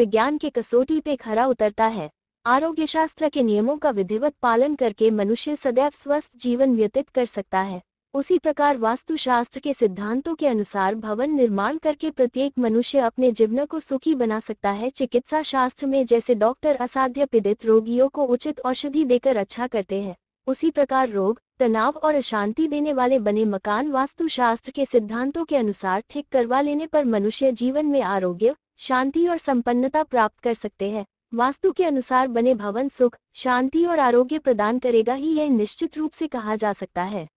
विज्ञान के कसौटी पे खरा उतरता है आरोग्य शास्त्र के नियमों का विधिवत पालन करके मनुष्य सदैव स्वस्थ जीवन व्यतीत कर सकता है उसी प्रकार वास्तुशास्त्र के सिद्धांतों के अनुसार भवन निर्माण करके प्रत्येक मनुष्य अपने जीवन को सुखी बना सकता है चिकित्सा शास्त्र में जैसे डॉक्टर असाध्य पीड़ित रोगियों को उचित औषधि देकर अच्छा करते हैं उसी प्रकार रोग तनाव और अशांति देने वाले बने मकान वास्तु शास्त्र के सिद्धांतों के अनुसार ठीक करवा लेने पर मनुष्य जीवन में आरोग्य शांति और संपन्नता प्राप्त कर सकते हैं वास्तु के अनुसार बने भवन सुख शांति और आरोग्य प्रदान करेगा ही यह निश्चित रूप से कहा जा सकता है